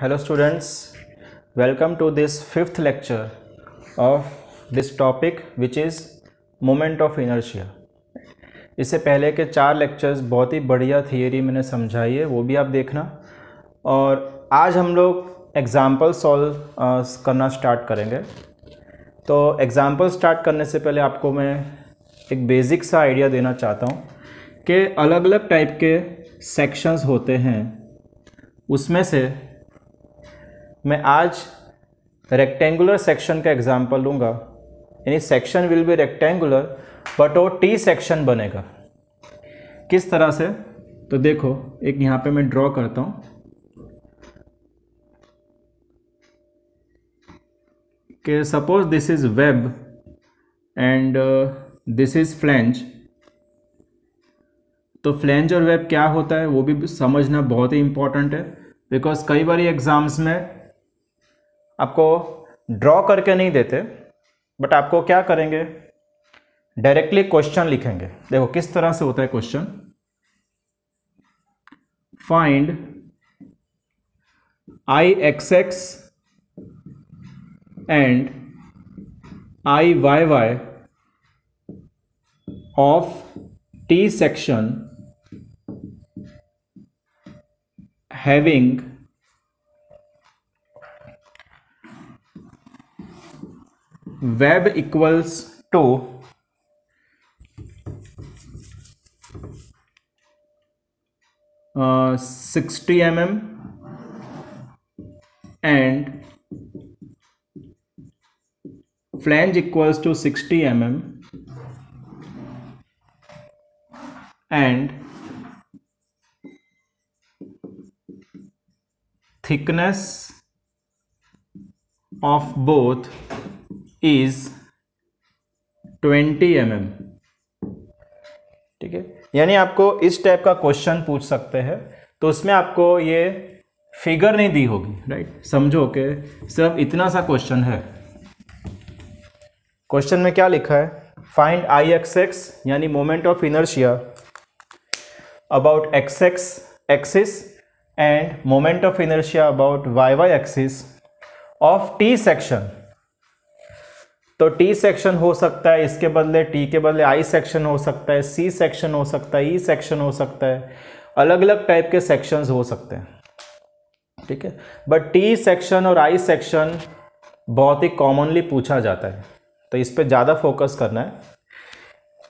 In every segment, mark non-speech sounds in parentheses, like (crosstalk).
Hello students welcome to this fifth lecture of this topic which is moment of inertia इससे पहले के चार lectures बहुत ही बढ़िया थियोरी मैंने समझाई है वो भी आप देखना और आज हम लोग एग्ज़ाम्पल सॉल्व करना स्टार्ट करेंगे तो एग्ज़ाम्पल स्टार्ट करने से पहले आपको मैं एक बेसिक सा आइडिया देना चाहता हूँ कि अलग अलग टाइप के सेक्शंस होते हैं उसमें से मैं आज रेक्टेंगुलर सेक्शन का एग्जाम्पल लूँगा यानी section will be rectangular but वो टी सेक्शन बनेगा किस तरह से तो देखो एक यहाँ पे मैं ड्रॉ करता हूँ कि suppose this is web and this is flange तो फ्लैंज और वेब क्या होता है वो भी समझना बहुत ही इम्पॉर्टेंट है बिकॉज कई बार एग्ज़ाम्स में आपको ड्रॉ करके नहीं देते बट आपको क्या करेंगे डायरेक्टली क्वेश्चन लिखेंगे देखो किस तरह से होता है question find I x x and I Y y of T section having web equals to uh, 60 mm and flange equals to 60 mm and thickness of both is 20 m mm. ठीक है यानी आपको इस टाइप का question पूछ सकते हैं तो उसमें आपको ये फिगर नहीं दी होगी राइट समझो के सिर्फ इतना सा क्वेश्चन है क्वेश्चन में क्या लिखा है फाइंड आई एक्स एक्स यानी moment of inertia about x x axis and moment of inertia about y Y axis of T section तो टी सेक्शन हो सकता है इसके बदले टी के बदले आई सेक्शन हो सकता है सी सेक्शन हो सकता है ई e सेक्शन हो सकता है अलग अलग टाइप के सेक्शंस हो सकते हैं ठीक है बट टी सेक्शन और आई सेक्शन बहुत ही कॉमनली पूछा जाता है तो इस पर ज़्यादा फोकस करना है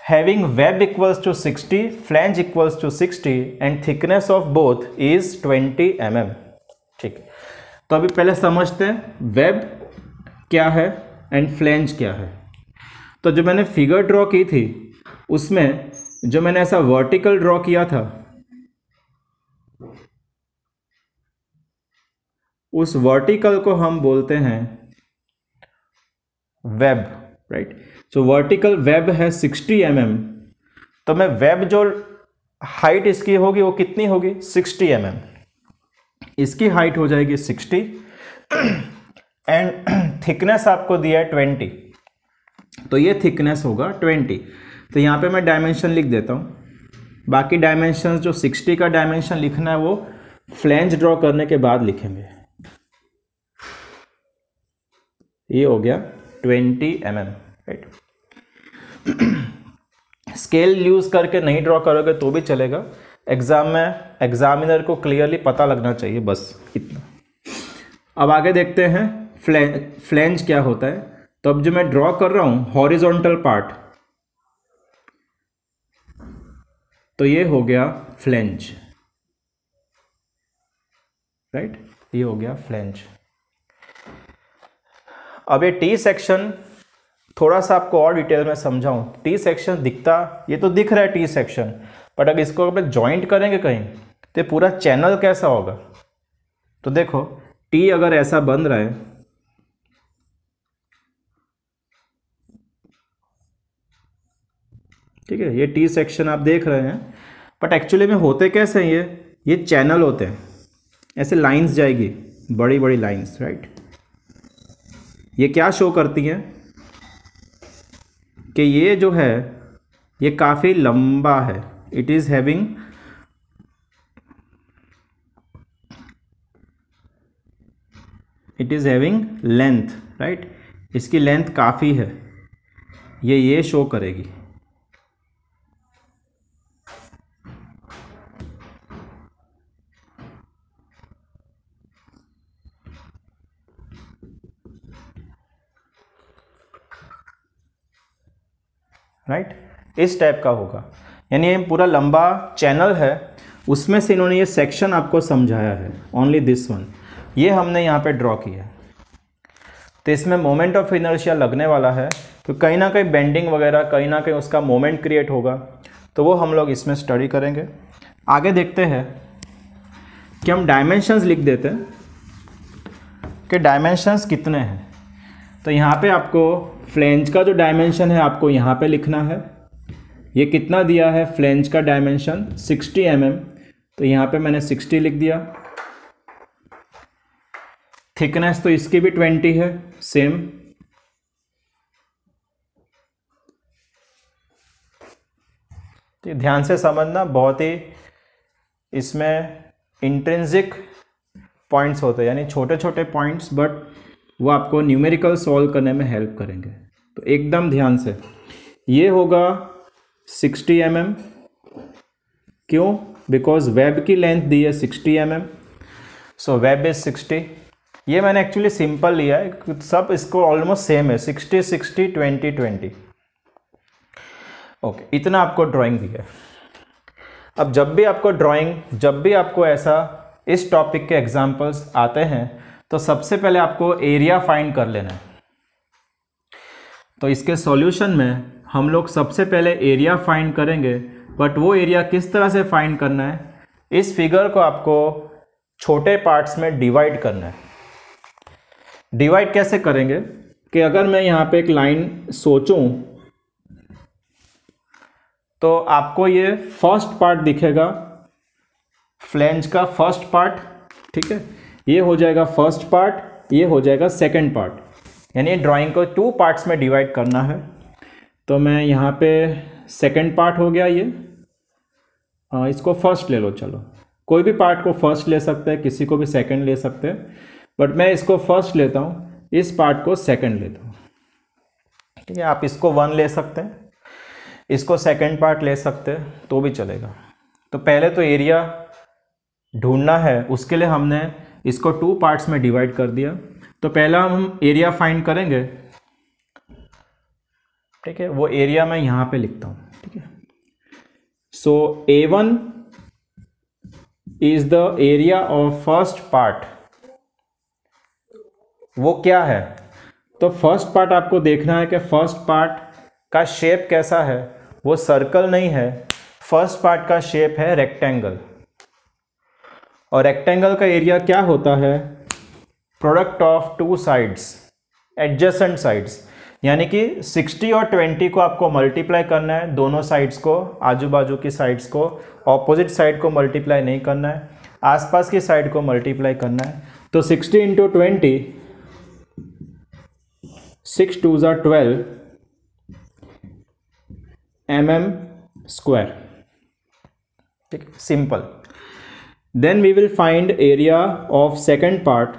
having web equals to 60 flange equals to 60 and thickness of both is 20 m m ठीक तो अभी पहले समझते हैं वेब क्या है एंड फ्लेंज क्या है तो जो मैंने फिगर ड्रॉ की थी उसमें जो मैंने ऐसा वर्टिकल ड्रॉ किया था उस वर्टिकल को हम बोलते हैं web right so vertical web है 60 एम mm, तो मैं वेब जो हाइट इसकी होगी वो कितनी होगी 60 एम mm. इसकी हाइट हो जाएगी 60 एंड थिकनेस (clears throat) आपको दिया है ट्वेंटी तो ये थिकनेस होगा ट्वेंटी तो यहाँ पे मैं डायमेंशन लिख देता हूँ बाकी डायमेंशन जो सिक्सटी का डायमेंशन लिखना है वो फ्लेंज ड्रॉ करने के बाद लिखेंगे ये हो गया twenty m m right scale use करके नहीं ड्रॉ करोगे तो भी चलेगा एग्ज़ाम में एग्ज़ामिनर को क्लियरली पता लगना चाहिए बस इतना अब आगे देखते हैं फ्लैंज क्या होता है तो अब जो मैं ड्रॉ कर रहा हूँ हॉरिजॉन्टल पार्ट तो ये हो गया फ्लैंज राइट ये हो गया फ्लैंज अब ये टी सेक्शन थोड़ा सा आपको और डिटेल में समझाऊं टी सेक्शन दिखता ये तो दिख रहा है टी सेक्शन बट अगर इसको अगर ज्वाइंट करेंगे कहीं तो पूरा चैनल कैसा होगा तो देखो टी अगर ऐसा बन रहा है ठीक है ये टी सेक्शन आप देख रहे हैं बट एक्चुअली में होते कैसे हैं ये ये चैनल होते हैं ऐसे लाइंस जाएगी बड़ी बड़ी लाइंस राइट ये क्या शो करती हैं कि ये जो है ये काफ़ी लंबा है it is having it is having length right इसकी लेंथ काफ़ी है ये ये शो करेगी राइट इस टाइप का होगा यानी ये पूरा लंबा चैनल है उसमें से इन्होंने ये सेक्शन आपको समझाया है ओनली दिस वन ये हमने यहाँ पे ड्रॉ किया है तो इसमें मोमेंट ऑफ इनर्शिया लगने वाला है तो कहीं ना कहीं बेंडिंग वगैरह कहीं ना कहीं उसका मोमेंट क्रिएट होगा तो वो हम लोग इसमें स्टडी करेंगे आगे देखते हैं कि हम डायमेंशंस लिख देते हैं कि डायमेंशंस कितने हैं तो यहाँ पे आपको फ्लेंज का जो डायमेंशन है आपको यहाँ पे लिखना है ये कितना दिया है फ्लेंज का डायमेंशन 60 एम mm, तो यहाँ पे मैंने 60 लिख दिया थिकनेस तो इसकी भी 20 है सेम तो ध्यान से समझना बहुत ही इसमें इंट्रेंसिक पॉइंट्स होते हैं यानी छोटे छोटे पॉइंट्स बट वो आपको न्यूमेरिकल सॉल्व करने में हेल्प करेंगे तो एकदम ध्यान से ये होगा 60 एम mm. क्यों बिकॉज वेब की लेंथ दी है 60 m m so web is 60 ये मैंने एक्चुअली सिंपल लिया है सब इसको ऑलमोस्ट सेम है 60 60 20 20 ओके okay, इतना आपको ड्राइंग दिया है अब जब भी आपको ड्राइंग जब भी आपको ऐसा इस टॉपिक के एग्जांपल्स आते हैं तो सबसे पहले आपको एरिया फाइंड कर लेना है तो इसके सॉल्यूशन में हम लोग सबसे पहले एरिया फाइंड करेंगे बट वो एरिया किस तरह से फाइंड करना है इस फिगर को आपको छोटे पार्ट्स में डिवाइड करना है डिवाइड कैसे करेंगे कि अगर मैं यहाँ पे एक लाइन सोचूं तो आपको ये फर्स्ट पार्ट दिखेगा फ्लेंज का फर्स्ट पार्ट ठीक है ये हो जाएगा फर्स्ट पार्ट ये हो जाएगा सेकेंड पार्ट यानी ड्राइंग को टू पार्ट्स में डिवाइड करना है तो मैं यहाँ पे सेकेंड पार्ट हो गया ये आ, इसको फर्स्ट ले लो चलो कोई भी पार्ट को फर्स्ट ले सकते हैं किसी को भी सेकंड ले सकते हैं बट मैं इसको फर्स्ट लेता हूँ इस पार्ट को सेकंड लेता हूँ ठीक है आप इसको वन ले सकते हैं इसको सेकंड पार्ट ले सकते हैं तो भी चलेगा तो पहले तो एरिया ढूंढना है उसके लिए हमने इसको टू पार्ट्स में डिवाइड कर दिया तो पहला हम एरिया फाइंड करेंगे ठीक है वो एरिया मैं यहाँ पे लिखता हूँ ठीक है so A one is the area of first part वो क्या है तो फर्स्ट पार्ट आपको देखना है कि फर्स्ट पार्ट का शेप कैसा है वो सर्कल नहीं है फर्स्ट पार्ट का शेप है रेक्टेंगल और रेक्टेंगल का एरिया क्या होता है product of two sides adjacent sides यानी कि 60 और 20 को आपको मल्टीप्लाई करना है दोनों साइड्स को आजू बाजू की साइड्स को ऑपोजिट साइड को मल्टीप्लाई नहीं करना है आसपास की साइड को मल्टीप्लाई करना है तो 60 इंटू ट्वेंटी सिक्स टू ज़ा ट्वेल्व एम एम स्क्वायर ठीक simple then we will find area of second part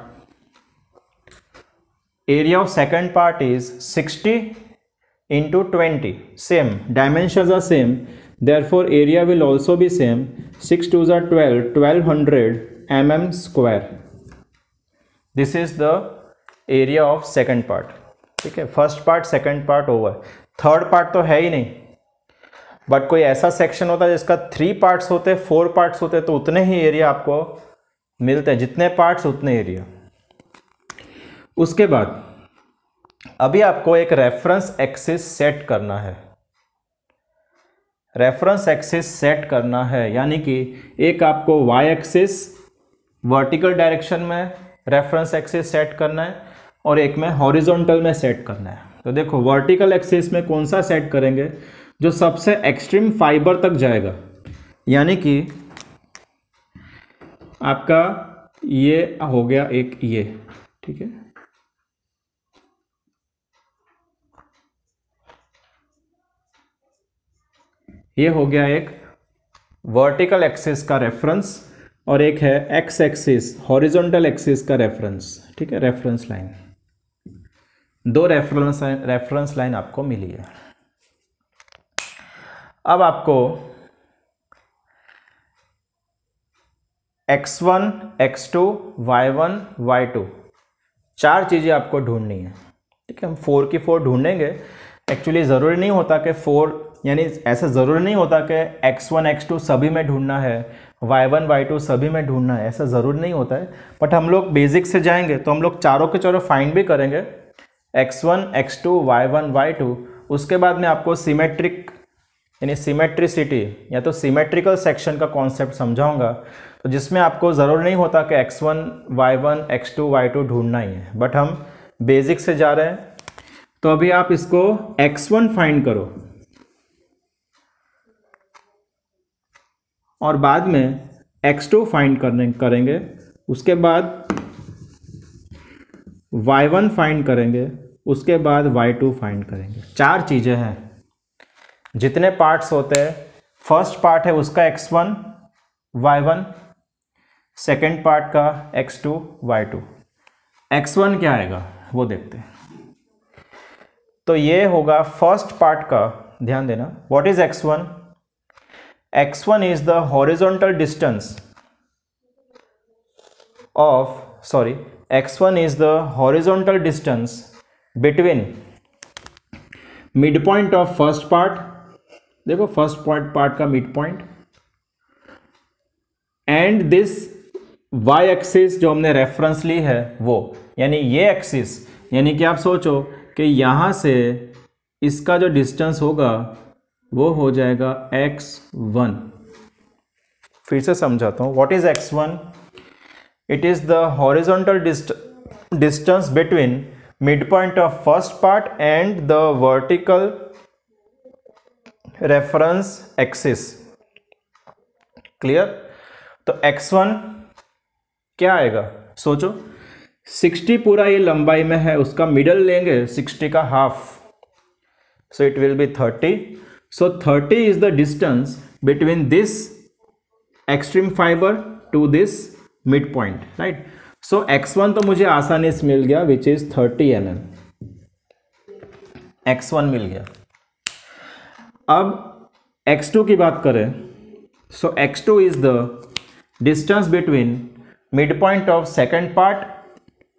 area of second part is 60 into 20 same dimensions are same therefore area will also be same 6 2s are 12 1200 mm square this is the area of second part Okay, first part, second part over. Third part part तो है ही नहीं but कोई ऐसा section होता है जिसका three parts होते four parts होते तो उतने ही एरिया आपको मिलते हैं जितने पार्ट्स उतने एरिया उसके बाद अभी आपको एक रेफरेंस एक्सिस सेट करना है रेफरेंस एक्सिस सेट करना है यानी कि एक आपको वाई एक्सिस वर्टिकल डायरेक्शन में रेफरेंस एक्सिस सेट करना है और एक में हॉरिजॉन्टल में सेट करना है तो देखो वर्टिकल एक्सिस में कौन सा सेट करेंगे जो सबसे एक्सट्रीम फाइबर तक जाएगा यानी कि आपका ये हो गया एक ये ठीक है ये हो गया एक वर्टिकल एक्सिस का रेफरेंस और एक है एक्स एक्सिस हॉरिजॉन्टल एक्सिस का रेफरेंस ठीक है रेफरेंस लाइन दो रेफरेंस रेफरेंस लाइन आपको मिली है अब आपको x1, x2, y1, y2 चार चीज़ें आपको ढूंढनी है ठीक है हम फोर की फोर ढूंढेंगे एक्चुअली ज़रूरी नहीं होता कि फोर यानी ऐसा ज़रूरी नहीं होता कि x1, x2 सभी में ढूंढना है y1, y2 सभी में ढूंढना है ऐसा ज़रूरी नहीं होता है बट हम लोग बेसिक से जाएंगे तो हम लोग चारों के चारों फाइंड भी करेंगे x1, x2, y1, y2 उसके बाद में आपको सिमेट्रिक यानी सिमेट्रिसिटी या तो सिमेट्रिकल सेक्शन का कॉन्सेप्ट समझाऊंगा तो जिसमें आपको ज़रूर नहीं होता कि x one one y x two y two ढूंढना ही है बट हम बेसिक से जा रहे हैं तो अभी आप इसको एक्स वन फाइंड करो और बाद में एक्स टू फाइंड करने करेंगे उसके बाद वाई वन फाइंड करेंगे उसके बाद वाई टू फाइंड करेंगे चार चीज़ें हैं जितने पार्ट्स होते हैं फर्स्ट पार्ट है उसका x one y one second part का x two y two x one क्या आएगा वो देखते हैं तो ये होगा फर्स्ट पार्ट का ध्यान देना what is x one x one is the horizontal distance of sorry x one is the horizontal distance between mid point of first part देखो फर्स्ट पॉइंट पार्ट का mid point and this y axis जो हमने reference ली है वो यानी ये axis यानी कि आप सोचो कि यहाँ से इसका जो डिस्टेंस होगा वो हो जाएगा एक्स वन फिर से समझाता हूँ what is x one it is the horizontal distance between mid point of first part and the vertical reference axis clear तो एक्स वन क्या आएगा सोचो सिक्सटी पूरा ये लंबाई में है उसका मिडल लेंगे सिक्सटी का half so it will be thirty so thirty is the distance between this extreme fibre to this mid point right so x one तो मुझे आसानी से मिल गया विच इज 30 mm वन मिल गया अब x2 की बात करें so x2 is the distance between mid point of second part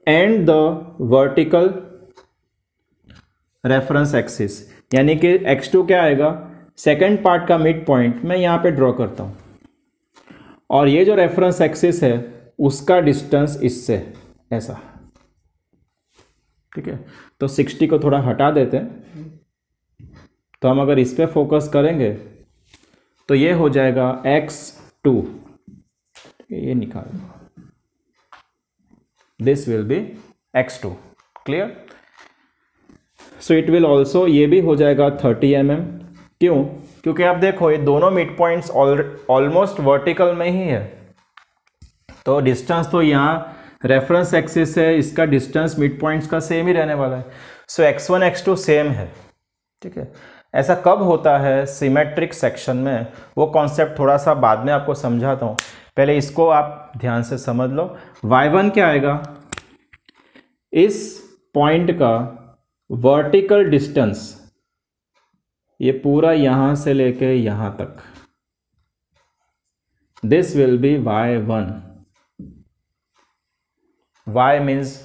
and the vertical reference axis यानी कि x2 क्या आएगा सेकेंड पार्ट का मिड पॉइंट मैं यहाँ पे ड्रॉ करता हूँ और ये जो रेफरेंस एक्सिस है उसका डिस्टेंस इससे ऐसा ठीक है तो 60 को थोड़ा हटा देते हैं तो हम अगर इस पर फोकस करेंगे तो ये हो जाएगा एक्स टू ये निकाल this will be x two clear so it will also ये भी हो जाएगा थर्टी एम एम क्यों क्योंकि आप देखो ये दोनों मिड पॉइंट्स ऑलमोस्ट वर्टिकल में ही है तो डिस्टेंस तो यहाँ रेफरेंस एक्सिस है इसका डिस्टेंस मिड पॉइंट्स का सेम ही रहने वाला है so x one x two same है ठीक है ऐसा कब होता है सिमेट्रिक सेक्शन में वो कॉन्सेप्ट थोड़ा सा बाद में आपको समझाता हूँ पहले इसको आप ध्यान से समझ लो वाई वन क्या आएगा इस पॉइंट का वर्टिकल डिस्टेंस ये पूरा यहाँ से लेके यहाँ तक this will be y one y means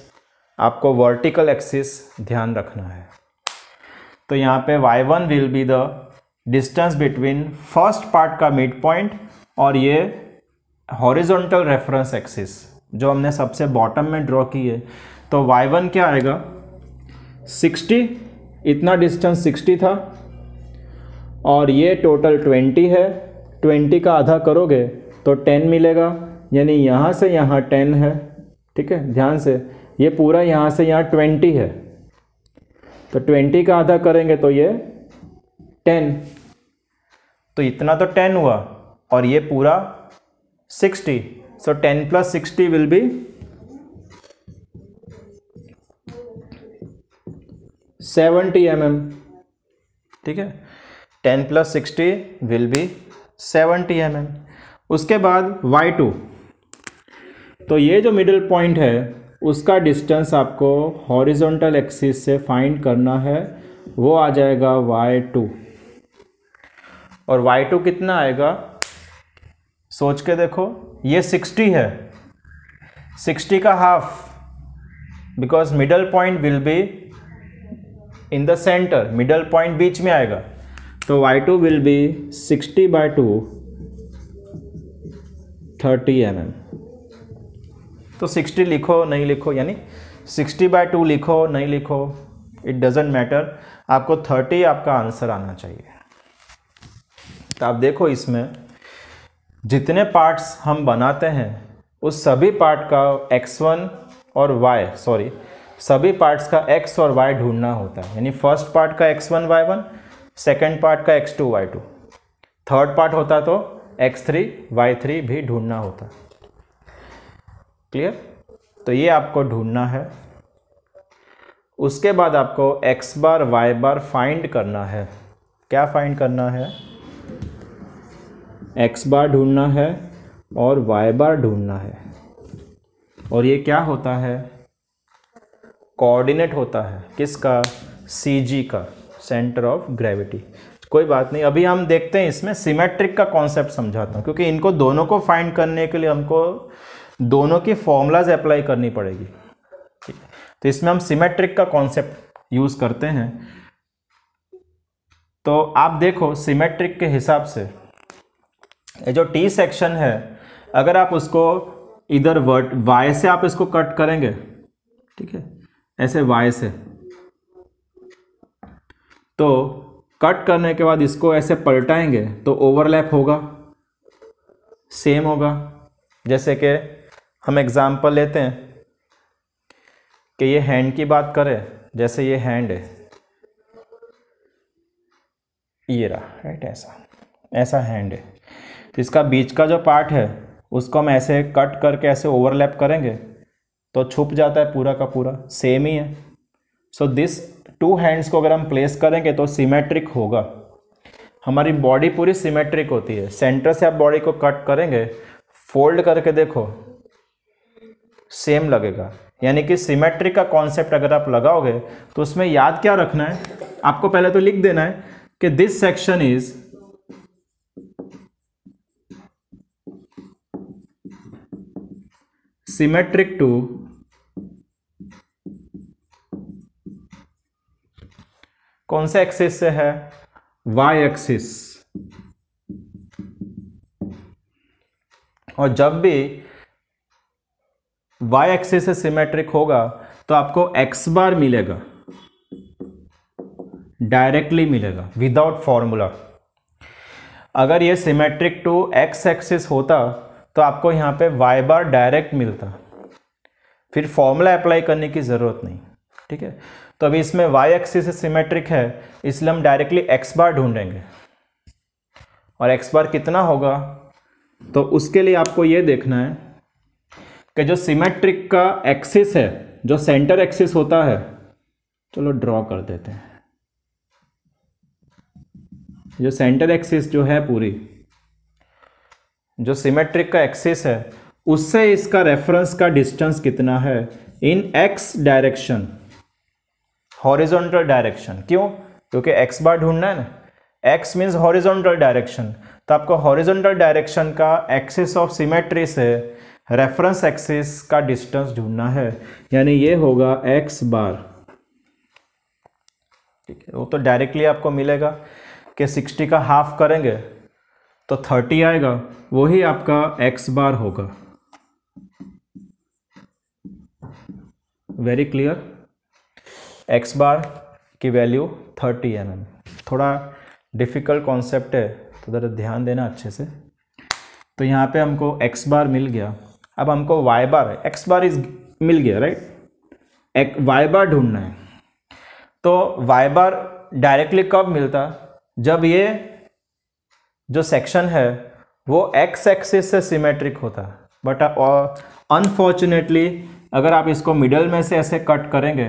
आपको वर्टिकल एक्सिस ध्यान रखना है तो यहाँ पे y one will be the distance between first part का मिड पॉइंट और ये हॉरिजोंटल रेफरेंस एक्सिस जो हमने सबसे बॉटम में ड्रॉ की है तो वाई वन क्या आएगा 60 इतना डिस्टेंस 60 था और ये टोटल 20 है 20 का आधा करोगे तो 10 मिलेगा यानी यहाँ से यहाँ 10 है ठीक है ध्यान से ये पूरा यहाँ से यहाँ 20 है तो ट्वेंटी का आधा करेंगे तो ये टेन तो इतना तो टेन हुआ और ये पूरा sixty so ten plus sixty will be seventy m m ठीक है ten plus sixty will be seventy m m उसके बाद वाई टू तो ये जो मिडिल पॉइंट है उसका डिस्टेंस आपको हॉरिजॉन्टल एक्सिस से फाइंड करना है वो आ जाएगा वाई टू और वाई टू कितना आएगा सोच के देखो ये सिक्सटी है सिक्सटी का half because middle point will be in the centre middle point बीच में आएगा तो y two will be sixty by two thirty m m तो 60 लिखो नहीं लिखो यानी 60 बाय टू लिखो नहीं लिखो इट डजेंट मैटर आपको 30 आपका आंसर आना चाहिए तो आप देखो इसमें जितने पार्ट्स हम बनाते हैं उस सभी पार्ट का x1 और y सॉरी सभी पार्ट्स का x और y ढूंढना होता है यानी फर्स्ट पार्ट का x1 y1 सेकेंड पार्ट का x2 y2 थर्ड पार्ट होता तो x3 y3 भी ढूंढना होता क्लियर तो ये आपको ढूंढना है उसके बाद आपको x bar y bar find करना है क्या फाइंड करना है एक्स बार ढूंढना है और वाई बार ढूंढना है और ये क्या होता है कोऑर्डिनेट होता है किसका सी जी का सेंटर ऑफ ग्रेविटी कोई बात नहीं अभी हम देखते हैं इसमें सिमेट्रिक का कॉन्सेप्ट समझाता हूँ क्योंकि इनको दोनों को फाइंड करने के लिए हमको दोनों की फॉर्मूलाज अप्लाई करनी पड़ेगी ठीक है तो इसमें हम सिमेट्रिक का कॉन्सेप्ट यूज़ करते हैं तो आप देखो सिमेट्रिक के हिसाब से ये जो टी सेक्शन है अगर आप उसको इधर वर्ट वाई से आप इसको कट करेंगे ठीक है ऐसे वाई से तो कट करने के बाद इसको ऐसे पलटाएंगे तो ओवरलैप होगा सेम होगा जैसे कि हम एग्ज़ाम्पल लेते हैं कि ये हैंड की बात करें जैसे ये हैंड है ये रहा राइट ऐसा ऐसा हैंड है तो इसका बीच का जो पार्ट है उसको हम ऐसे कट करके ऐसे ओवरलैप करेंगे तो छुप जाता है पूरा का पूरा सेम ही है सो दिस टू हैंड्स को अगर हम प्लेस करेंगे तो सिमेट्रिक होगा हमारी बॉडी पूरी सिमेट्रिक होती है सेंटर से आप बॉडी को कट करेंगे फोल्ड करके देखो सेम लगेगा यानी कि सिमेट्री का कॉन्सेप्ट अगर आप लगाओगे तो उसमें याद क्या रखना है आपको पहले तो लिख देना है कि this section is symmetric to कौन से एक्सिस से है वाई एक्सिस और जब भी y एक्सिस से सिमेट्रिक होगा तो आपको x बार मिलेगा डायरेक्टली मिलेगा विदाउट फॉर्मूला अगर ये सिमेट्रिक टू एक्स एक्सिस होता तो आपको यहाँ पे y बार डायरेक्ट मिलता फिर फॉर्मूला अप्लाई करने की ज़रूरत नहीं ठीक है तो अभी इसमें y एक्सिस से सिमेट्रिक है इसलिए हम डायरेक्टली x बार ढूंढेंगे और x बार कितना होगा तो उसके लिए आपको ये देखना है कि जो सिमेट्रिक का एक्सिस है जो सेंटर एक्सिस होता है चलो ड्रॉ कर देते हैं जो सेंटर एक्सिस जो है पूरी जो सिमेट्रिक का एक्सिस है उससे इसका रेफरेंस का डिस्टेंस कितना है in x direction horizontal direction क्यों क्योंकि एक्स बार ढूंढना है ना एक्स मीन्स हॉरिजॉन्टल डायरेक्शन तो आपको हॉरिजॉन्टल डायरेक्शन का एक्सिस ऑफ सिमेट्री से रेफरेंस एक्सेस का डिस्टेंस ढूंढना है यानी ये होगा एक्स बार ठीक है वो तो डायरेक्टली आपको मिलेगा कि सिक्सटी का हाफ करेंगे तो थर्टी आएगा वही आपका एक्स बार होगा वेरी क्लियर एक्स बार की वैल्यू थर्टी एम एम थोड़ा डिफ़िकल्ट कॉन्सेप्ट है तो ज़रा ध्यान देना अच्छे से तो यहाँ पे हमको एक्स बार मिल गया अब हमको y bar x bar is मिल गया राइट एक वाई बार ढूंढना है तो वाई बार डायरेक्टली कब मिलता जब ये जो सेक्शन है वो एक्स एक्सिस से सिमेट्रिक होता बट अनफॉर्चुनेटली uh, अगर आप इसको मिडल में से ऐसे कट करेंगे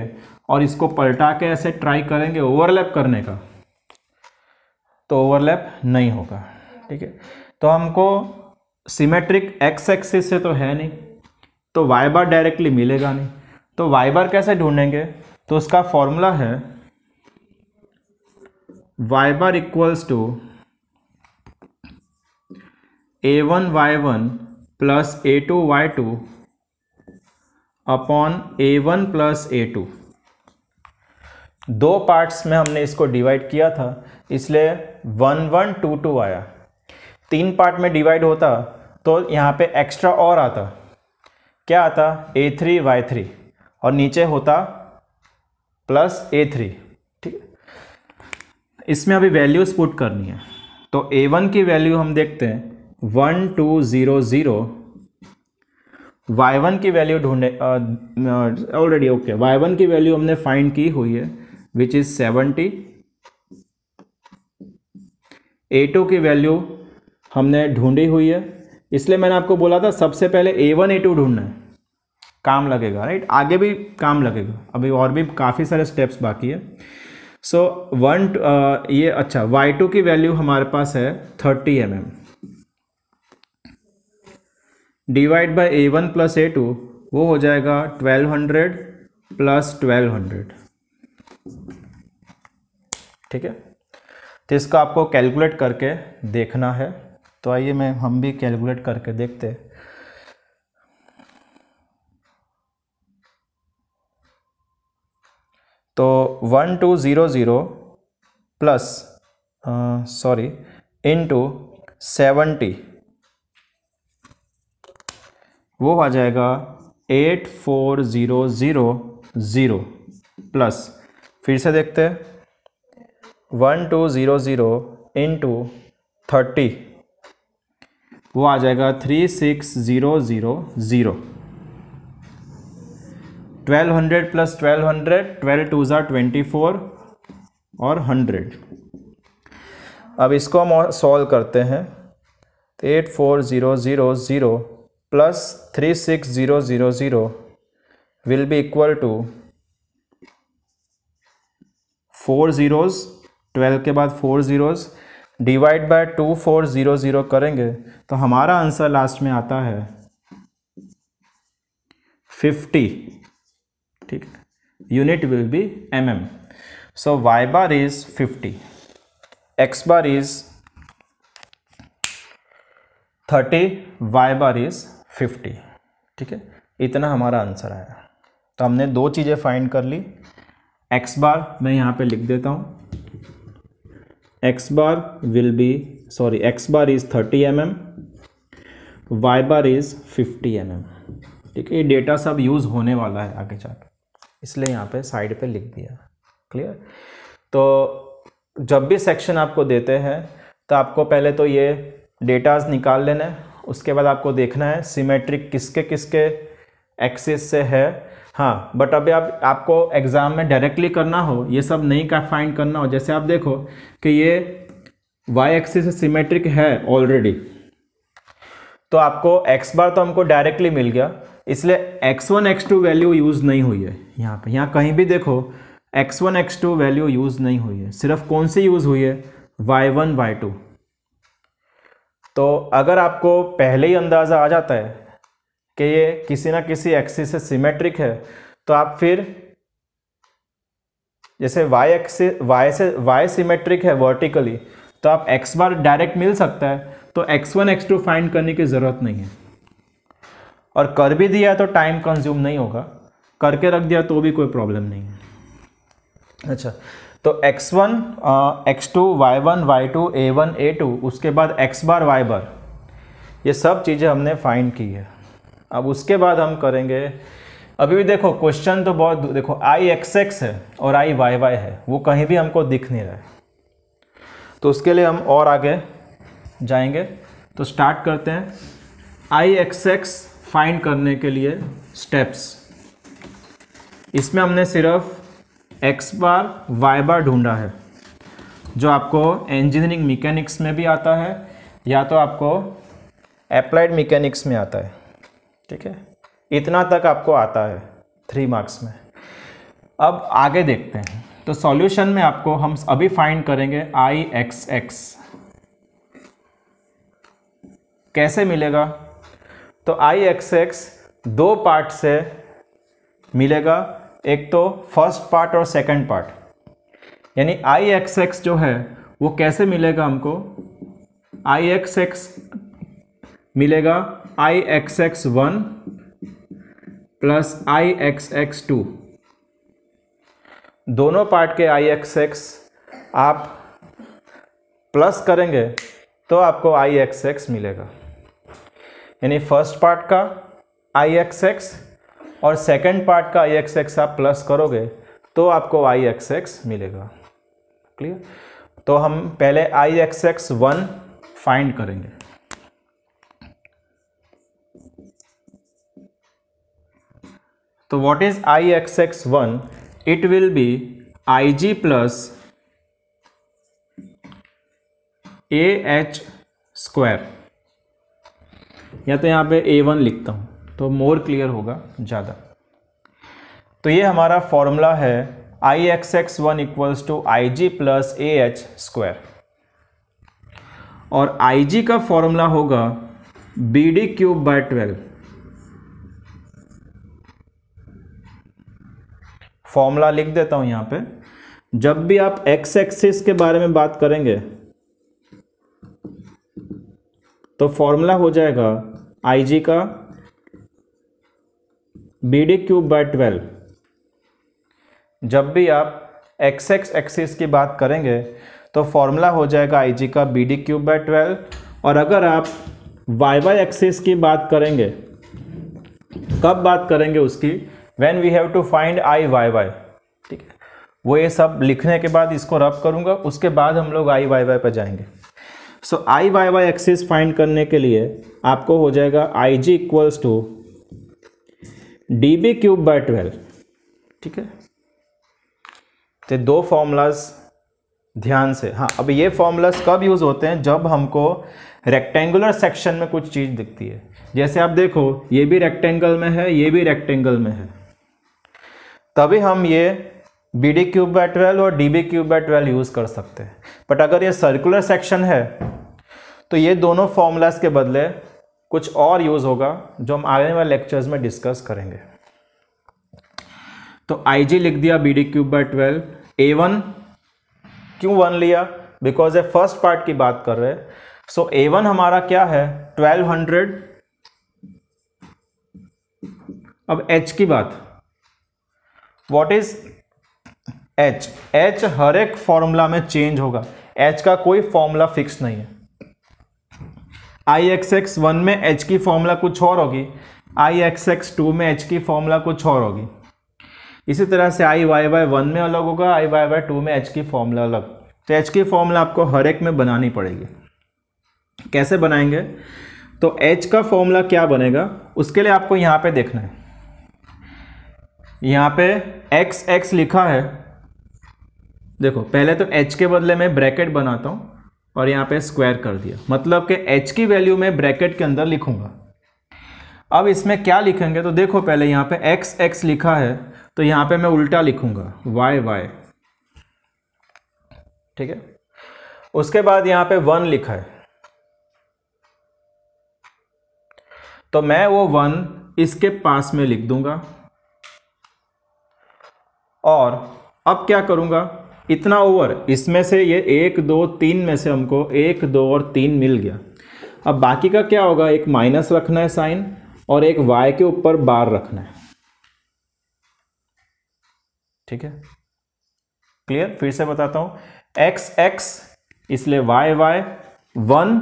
और इसको पलटा के ऐसे ट्राई करेंगे ओवरलैप करने का तो ओवरलैप नहीं होगा ठीक है तो हमको सिमेट्रिक एक्स एक्सिस से तो है नहीं तो वाई बार डायरेक्टली मिलेगा नहीं तो वाई बार कैसे ढूंढेंगे तो उसका फॉर्मूला है y bar equals to A one y one plus A two y two upon A one plus A two दो पार्ट्स में हमने इसको डिवाइड किया था इसलिए वन वन टू टू आया तीन पार्ट में डिवाइड होता तो यहाँ पे एक्स्ट्रा और आता क्या आता ए थ्री वाई थ्री और नीचे होता प्लस ए थ्री ठीक है इसमें अभी वैल्यूज़ पुट करनी है तो ए वन की वैल्यू हम देखते हैं one two zero zero y one की वैल्यू ढूंढे ऑलरेडी ओके वाई वन की वैल्यू हमने फाइंड की हुई है which is seventy A two की वैल्यू हमने ढूंढी हुई है इसलिए मैंने आपको बोला था सबसे पहले ए वन ए टू ढूंढना है काम लगेगा राइट आगे भी काम लगेगा अभी और भी काफ़ी सारे स्टेप्स बाकी है सो so, वन uh, ये अच्छा वाई टू की वैल्यू हमारे पास है thirty m m divide by A one plus A two वो हो जाएगा twelve hundred plus twelve hundred ठीक है तो इसको आपको कैलकुलेट करके देखना है तो आइए मैं हम भी कैलकुलेट करके देखते तो one two zero zero plus sorry into seventy वो आ जाएगा eight four zero zero zero plus फिर से देखते हैं one two zero zero into thirty वो आ जाएगा three six zero zero zero twelve hundred plus twelve hundred twelve two ज़ा ट्वेंटी फोर और हंड्रेड अब इसको हम सॉल्व करते हैं eight four zero zero zero plus three six zero zero zero will B equal to four zeros twelve के बाद four zeros divide by two four zero zero करेंगे तो हमारा आंसर लास्ट में आता है फिफ्टी ठीक unit will be M m so y bar is fifty x bar is thirty y bar is fifty ठीक है इतना हमारा आंसर आया तो हमने दो चीज़ें फाइंड कर ली एक्स बार मैं यहाँ पे लिख देता हूँ x bar will be sorry x bar is 30 mm y bar is 50 mm ठीक है ये डेटा सब यूज़ होने वाला है आगे चल इसलिए यहाँ पे साइड पे लिख दिया क्लियर तो जब भी सेक्शन आपको देते हैं तो आपको पहले तो ये डेटाज निकाल लेना है उसके बाद आपको देखना है सिमेट्रिक किसके किसके एक्सिस से है हाँ बट अभी आप आपको एग्ज़ाम में डायरेक्टली करना हो ये सब नहीं का फाइंड करना हो जैसे आप देखो कि ये वाई एक्सिस सिमेट्रिक है ऑलरेडी तो आपको एक्स बार तो हमको डायरेक्टली मिल गया इसलिए x one x two value use नहीं हुई है यहाँ पे यहाँ कहीं भी देखो x one x two value use नहीं हुई है सिर्फ कौन सी यूज़ हुई है वाई वन वाई टू तो अगर आपको पहले ही अंदाज़ा आ जाता है कि ये किसी ना किसी एक्सिस से सिमेट्रिक है तो आप फिर जैसे वाई एक्सिस वाई से वाई सिमेट्रिक है वर्टिकली तो आप एक्स बार डायरेक्ट मिल सकता है तो x one x two find करने की ज़रूरत नहीं है और कर भी दिया तो टाइम कंज्यूम नहीं होगा करके रख दिया तो भी कोई प्रॉब्लम नहीं है अच्छा तो x1, x2, y1, y2, a1, a2 उसके बाद x बार y बार ये सब चीज़ें हमने फाइंड की है अब उसके बाद हम करेंगे अभी भी देखो क्वेश्चन तो बहुत देखो आई एक्स एक्स है और आई वाई वाई है वो कहीं भी हमको दिख नहीं रहा है तो उसके लिए हम और आगे जाएंगे तो स्टार्ट करते हैं आई एक्स एक्स फाइंड करने के लिए स्टेप्स इसमें हमने सिर्फ एक्स बार वाई बार ढूंढा है जो आपको इंजीनियरिंग मैकेनिक्स में भी आता है या तो आपको अप्लाइड मैकेनिक्स में आता है ठीक है इतना तक आपको आता है थ्री मार्क्स में अब आगे देखते हैं तो सॉल्यूशन में आपको हम अभी फाइंड करेंगे आई एक्स एक्स कैसे मिलेगा तो आई एक्स एक्स दो पार्ट से मिलेगा एक तो फर्स्ट पार्ट और सेकंड पार्ट यानी आई एक्स एक्स जो है वो कैसे मिलेगा हमको आई एक्स एक्स मिलेगा I x x one plus I x x two दोनों पार्ट के आई एक्स एक्स आप प्लस करेंगे तो आपको आई एक्स एक्स मिलेगा यानी फर्स्ट पार्ट का आई एक्स एक्स और सेकंड पार्ट का आई एक्स एक्स आप प्लस करोगे तो आपको आई एक्स एक्स मिलेगा क्लियर तो हम पहले I x x one find करेंगे तो what is I x x one it will be I G plus A H square या तो यहाँ पे ए वन लिखता हूँ तो मोर क्लियर होगा ज़्यादा तो ये हमारा फॉर्मूला है I x x one equals to I G plus A H square और आई जी का फॉर्मूला होगा B D cube by twelve formula लिख देता हूँ यहाँ पे जब भी आप एक्स एक्सिस के बारे में बात करेंगे तो फॉर्मूला हो जाएगा आई जी का B D cube by twelve जब भी आप एक्स एक्स एक्सिस की बात करेंगे तो फॉर्मूला हो जाएगा आई जी का B D cube by twelve और अगर आप वाई वाई एक्सिस की बात करेंगे कब बात करेंगे उसकी when we have to find I Y Y ठीक है वो ये सब लिखने के बाद इसको रब करूँगा उसके बाद हम लोग आई वाई वाई पर जाएंगे so I Y Y axis find करने के लिए आपको हो जाएगा I G equals to D B cube by twelve ठीक है तो दो फॉर्मूलाज ध्यान से हाँ अब ये फॉर्मूलाज कब यूज़ होते हैं जब हमको रेक्टेंगुलर सेक्शन में कुछ चीज़ दिखती है जैसे आप देखो ये भी रेक्टेंगल में है ये भी रेक्टेंगल में है तभी हम ये B D cube by twelve और D B cube by twelve use कर सकते हैं बट अगर ये सर्कुलर सेक्शन है तो ये दोनों फॉर्मूलाज के बदले कुछ और यूज़ होगा जो हम आगे वाले लेक्चर्स में डिस्कस करेंगे तो आई जी लिख दिया B D cube by twelve A one क्यों वन लिया बिकॉज ये फर्स्ट पार्ट की बात कर रहे सो ए वन हमारा क्या है ट्वेल्व हंड्रेड अब एच की बात व्हाट इज एच एच हर एक फॉर्मूला में चेंज होगा एच का कोई फॉर्मूला फिक्स नहीं है आई एक्स एक्स वन में एच की फॉर्मूला कुछ और होगी आई एक्स एक्स टू में एच की फॉर्मूला कुछ और होगी इसी तरह से आई वाई वाई वन में अलग होगा आई वाई वाई टू में एच की फॉर्मूला अलग तो एच की फॉर्मूला आपको हर एक में बनानी पड़ेगी कैसे बनाएंगे तो एच का फॉर्मूला क्या बनेगा उसके लिए आपको यहाँ पे देखना है यहाँ पे एक्स एक्स लिखा है देखो पहले तो एच के बदले में ब्रैकेट बनाता हूँ और यहाँ पे स्क्वायर कर दिया मतलब कि एच की वैल्यू मैं ब्रैकेट के अंदर लिखूँगा अब इसमें क्या लिखेंगे तो देखो पहले यहाँ पे एक्स एक्स लिखा है तो यहाँ पे मैं उल्टा लिखूँगा वाई वाई ठीक है उसके बाद यहाँ पे वन लिखा है तो मैं वो वन इसके पास में लिख दूंगा और अब क्या करूँगा इतना ओवर इसमें से ये एक दो तीन में से हमको एक दो और तीन मिल गया अब बाकी का क्या होगा एक माइनस रखना है साइन और एक वाई के ऊपर बार रखना है ठीक है क्लियर फिर से बताता हूँ एक्स एक्स इसलिए वाई वाई वन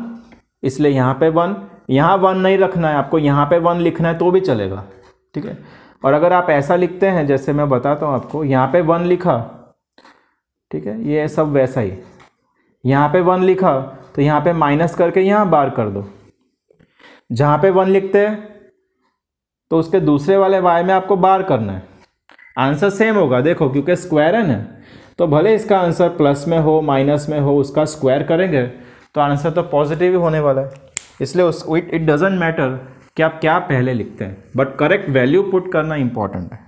इसलिए यहाँ पे वन यहाँ वन नहीं रखना है आपको यहाँ पे वन लिखना है तो भी चलेगा ठीक है और अगर आप ऐसा लिखते हैं जैसे मैं बताता हूँ आपको यहाँ पे वन लिखा ठीक है ये सब वैसा ही यहाँ पे वन लिखा तो यहाँ पे माइनस करके यहाँ बार कर दो जहाँ पे वन लिखते हैं तो उसके दूसरे वाले वाई में आपको बार करना है आंसर सेम होगा देखो क्योंकि स्क्वायर है ना तो भले इसका आंसर प्लस में हो माइनस में हो उसका स्क्वायर करेंगे तो आंसर तो पॉजिटिव ही होने वाला है इसलिए उस इट इट डजेंट मैटर कि आप क्या पहले लिखते हैं बट करेक्ट वैल्यू पुट करना इंपॉर्टेंट है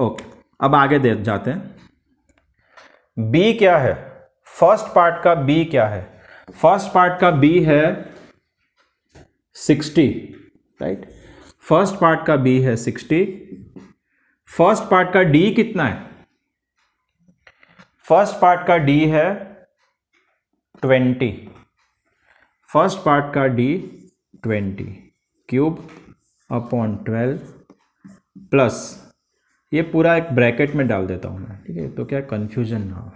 ओके okay, अब आगे दे जाते हैं बी क्या है फर्स्ट पार्ट का बी क्या है फर्स्ट पार्ट का बी है सिक्सटी राइट फर्स्ट पार्ट का बी है सिक्सटी फर्स्ट पार्ट का डी कितना है फर्स्ट पार्ट का डी है ट्वेंटी फर्स्ट पार्ट का D twenty cube upon twelve plus ये पूरा एक ब्रैकेट में डाल देता हूँ मैं ठीक है तो क्या कन्फ्यूजन ना हो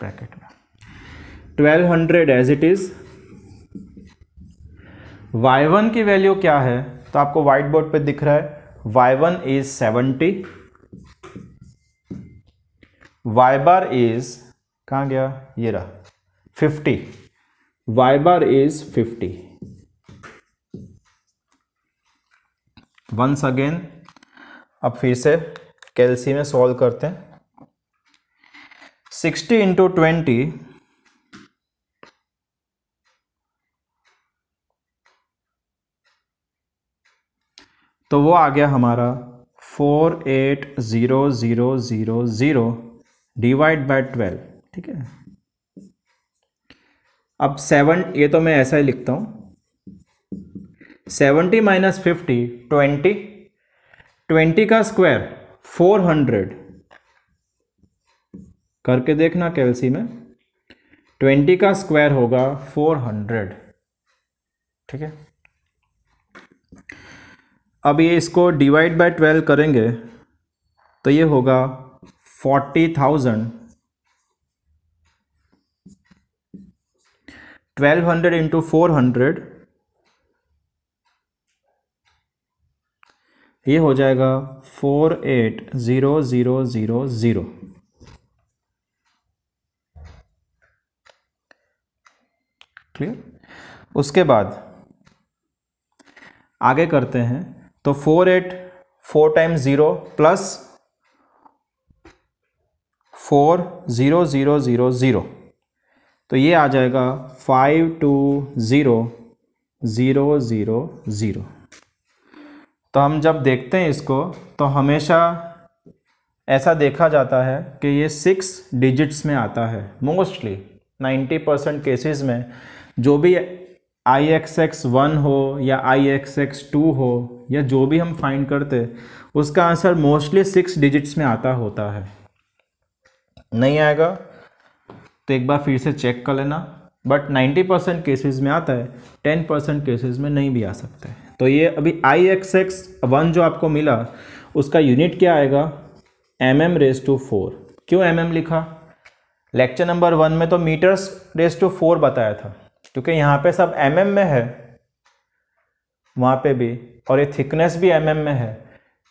ब्रैकेट में twelve hundred as it is Y one की वैल्यू क्या है तो आपको वाइट बोर्ड पे दिख रहा है Y one is seventy Y bar is कहाँ गया ये रहा fifty y bar is 50 once again अब फिर से कैलसी में सॉल्व करते हैं 60 इंटू ट्वेंटी तो वो आ गया हमारा four eight zero zero zero zero divide by twelve ठीक है अब सेवन ये तो मैं ऐसा ही लिखता हूँ seventy minus fifty twenty twenty का स्क्वायर फोर हंड्रेड करके देखना कैलसी में ट्वेंटी का स्क्वायर होगा फोर हंड्रेड ठीक है अब ये इसको डिवाइड बाय ट्वेल्व करेंगे तो ये होगा forty thousand twelve hundred into four hundred ये हो जाएगा four eight zero zero zero zero clear उसके बाद आगे करते हैं तो four eight four time zero plus four zero zero zero zero तो ये आ जाएगा five two zero zero zero zero तो हम जब देखते हैं इसको तो हमेशा ऐसा देखा जाता है कि ये सिक्स डिजिट्स में आता है मोस्टली नाइन्टी परसेंट केसेज में जो भी आई एक्स एक्स वन हो या आई एक्स एक्स टू हो या जो भी हम फाइंड करते उसका आंसर मोस्टली सिक्स डिजिट्स में आता होता है नहीं आएगा तो एक बार फिर से चेक कर लेना बट 90 परसेंट केसेज में आता है 10 परसेंट केसेज में नहीं भी आ सकता है तो ये अभी आई एक्स एक्स वन जो आपको मिला उसका यूनिट क्या आएगा M M raise to four क्यों एम एम लिखा लेक्चर नंबर वन में तो मीटर्स रेस टू फोर बताया था क्योंकि यहाँ पे सब एम एम में है वहाँ पे भी और ये थिकनेस भी एम एम में है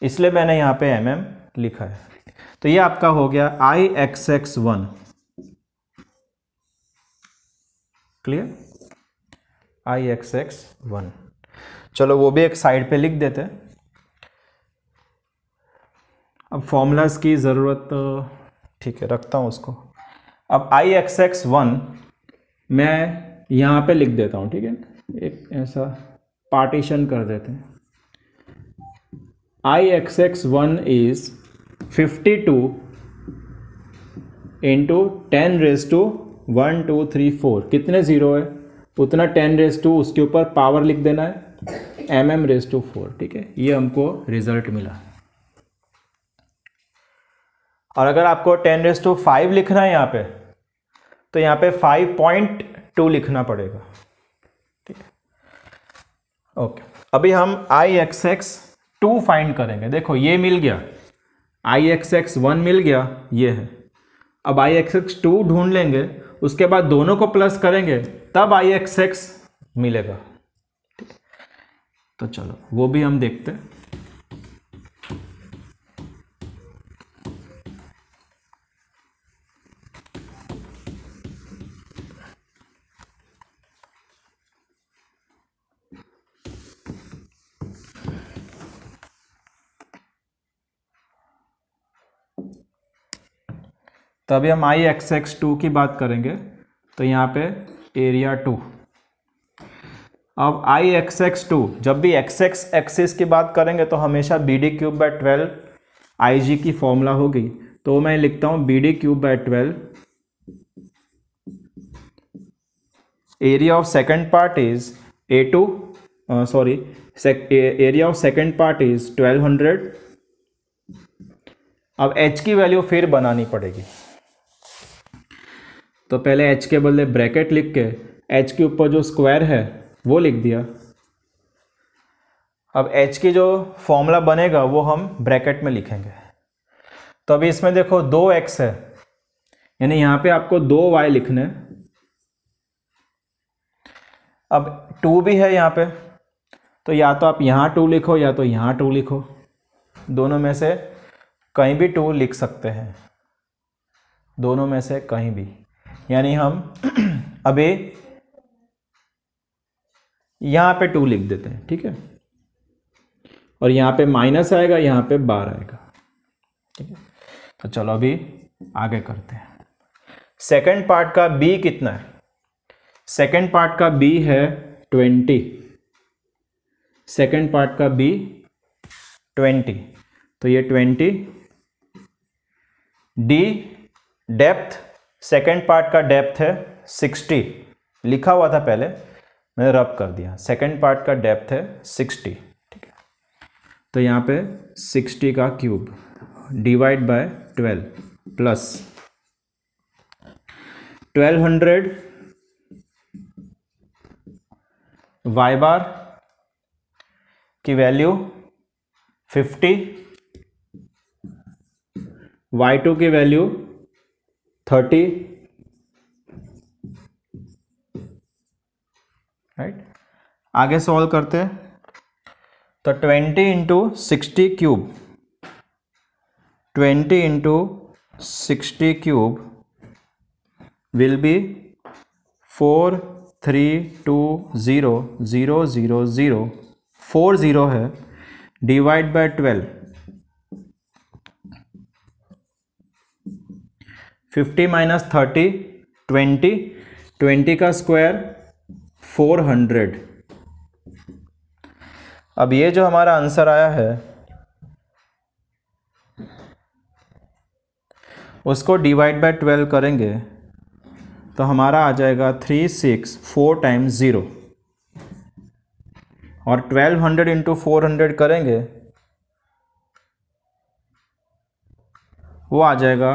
इसलिए मैंने यहाँ पे एम लिखा है तो ये आपका हो गया I x x one clear I x x one चलो वो भी एक साइड पे लिख देते अब फॉर्मूलाज की ज़रूरत ठीक है रखता हूँ उसको अब आई एक्स एक्स वन मैं यहाँ पे लिख देता हूँ ठीक है एक ऐसा पार्टीशन कर देते हैं I x x one is fifty two into ten raise to one two three four कितने ज़ीरो है उतना टेन रेस टू उसके ऊपर पावर लिख देना है M M raise to four ठीक है ये हमको रिजल्ट मिला और अगर आपको टेन रेस टू फाइव लिखना है यहाँ पे तो यहाँ पे फाइव पॉइंट टू लिखना पड़ेगा ठीक है ओके अभी हम I x x two find करेंगे देखो ये मिल गया आई एक्स एक्स वन मिल गया ये है अब आई एक्स एक्स टू ढूंढ लेंगे उसके बाद दोनों को प्लस करेंगे तब आई एक्स एक्स मिलेगा तो चलो वो भी हम देखते हैं तो अभी हम आई एक्स एक्स टू की बात करेंगे तो यहाँ पे एरिया टू अब आई एक्स एक्स टू जब भी एक्स एक्स एक्सिस की बात करेंगे तो हमेशा B D cube by twelve I G की फॉर्मूला होगी तो मैं लिखता हूँ B D cube by twelve area of second part is A two sorry area of second part is twelve hundred अब एच की वैल्यू फिर बनानी पड़ेगी तो पहले एच के बदले ब्रैकेट लिख के एच के ऊपर जो स्क्वायर है वो लिख दिया अब एच की जो फॉर्मूला बनेगा वो हम ब्रैकेट में लिखेंगे तो अभी इसमें देखो दो एक्स है यानी यहाँ पे आपको दो वाई लिखने अब टू भी है यहाँ पे तो या तो आप यहाँ टू लिखो या तो यहाँ टू लिखो दोनों में से कहीं भी टू लिख सकते हैं दोनों में से कहीं भी यानी हम (clears throat) अबे यहाँ पे टू लिख देते हैं ठीक है और यहाँ पे माइनस आएगा यहाँ पे बार आएगा ठीक है तो चलो अभी आगे करते हैं सेकंड पार्ट का बी कितना है सेकंड पार्ट का बी है ट्वेंटी सेकंड पार्ट का बी ट्वेंटी तो ये twenty D depth second part का डेप्थ है सिक्सटी लिखा हुआ था पहले मैंने रब कर दिया सेकेंड पार्ट का डेप्थ है सिक्सटी ठीक है तो यहाँ पे सिक्सटी का cube divide by twelve plus twelve hundred Y bar की वैल्यू फिफ्टी वाई टू की वैल्यू थर्टी राइट आगे सॉल्व करते हैं तो twenty into sixty cube twenty into sixty cube will be four three two zero zero zero zero four zero है divide by twelve fifty minus thirty twenty twenty का square four hundred अब ये जो हमारा answer आया है उसको divide by twelve करेंगे तो हमारा आ जाएगा three six four times zero और twelve hundred into four hundred करेंगे वो आ जाएगा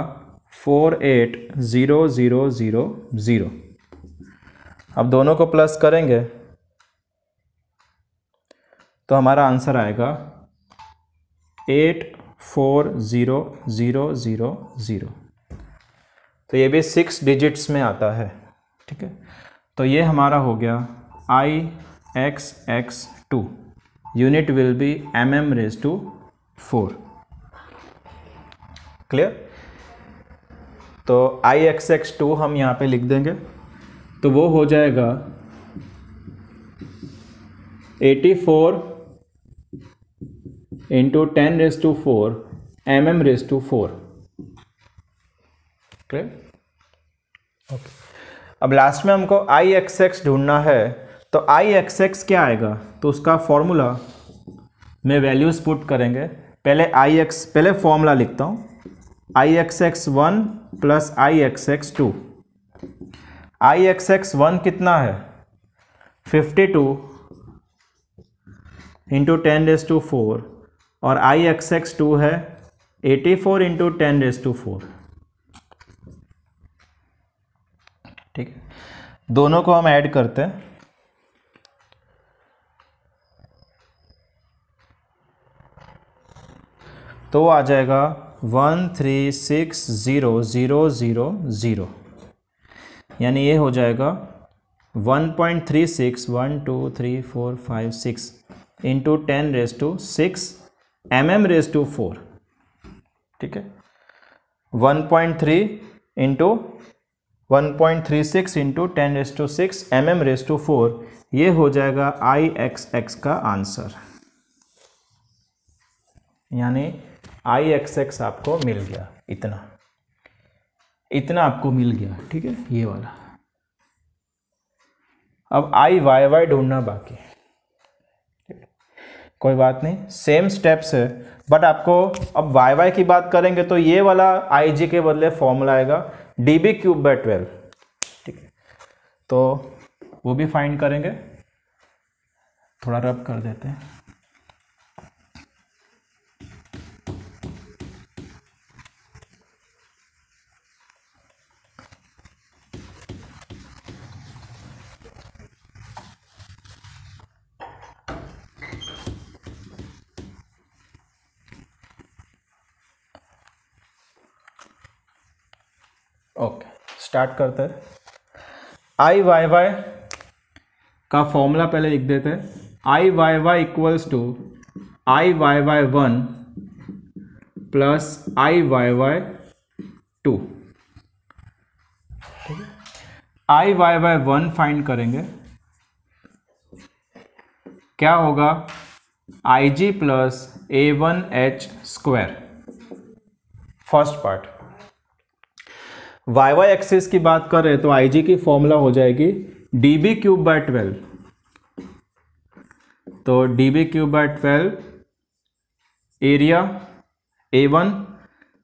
four eight zero zero zero zero अब दोनों को प्लस करेंगे तो हमारा आंसर आएगा eight four zero zero zero zero तो ये भी सिक्स डिजिट्स में आता है ठीक है तो ये हमारा हो गया I x x two unit will be M M raise to four clear तो आई एक्स एक्स टू हम यहाँ पे लिख देंगे तो वो हो जाएगा eighty four into ten raise to four M M raise to four okay अब लास्ट में हमको आई एक्स एक्स ढूंढना है तो आई एक्स एक्स क्या आएगा तो उसका फॉर्मूला में वैल्यूज़ पुट करेंगे पहले आई एक्स पहले फॉर्मूला लिखता हूँ I x x one plus I x x two I x x one कितना है fifty two into ten raise to four और आई एक्स एक्स टू है eighty four into ten raise to four ठीक है दोनों को हम add करते हैं तो आ जाएगा one three six zero zero zero zero यानी ये हो जाएगा one point three six one two three four five six into ten raise to six M M raise to four ठीक है one point three into one point three six into ten raise to six M M raise to four ये हो जाएगा I x X का answer यानी I x x आपको मिल गया इतना इतना आपको मिल गया ठीक है ये वाला अब आई वाई वाई ढूंढना बाकी है कोई बात नहीं सेम स्टेप्स है बट आपको अब वाई वाई की बात करेंगे तो ये वाला आई जी के बदले फॉर्मूला आएगा D B cube by twelve ठीक है तो वो भी फाइंड करेंगे थोड़ा रब कर देते हैं स्टार्ट करते हैं आई वाई वाई का फॉर्मूला पहले लिख देते हैं I Y Y equals to I Y Y one plus I Y Y two I Y Y one find करेंगे क्या होगा I G plus A one H square first part Y Y axis की बात कर रहे हैं तो IG की फॉर्मूला हो जाएगी D B cube by twelve तो D B cube by twelve area A one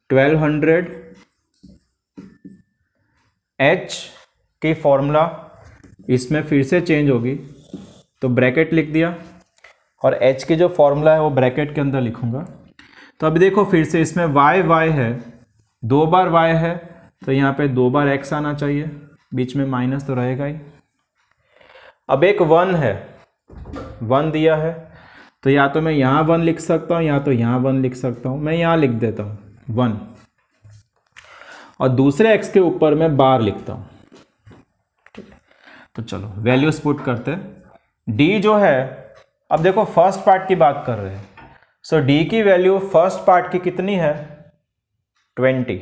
twelve hundred H की फॉर्मूला इसमें फिर से चेंज होगी तो ब्रैकेट लिख दिया और एच की जो फॉर्मूला है वो ब्रैकेट के अंदर लिखूंगा तो अभी देखो फिर से इसमें वाई वाई है दो बार वाई है तो यहाँ पे दो बार एक्स आना चाहिए बीच में माइनस तो रहेगा ही अब एक वन है वन दिया है तो या तो मैं यहाँ वन लिख सकता हूँ या तो यहाँ वन लिख सकता हूँ मैं यहाँ लिख देता हूँ वन और दूसरे एक्स के ऊपर मैं बार लिखता हूँ तो चलो वैल्यूज पुट करते डी जो है अब देखो फर्स्ट पार्ट की बात कर रहे हैं सो डी की वैल्यू फर्स्ट पार्ट की कितनी है ट्वेंटी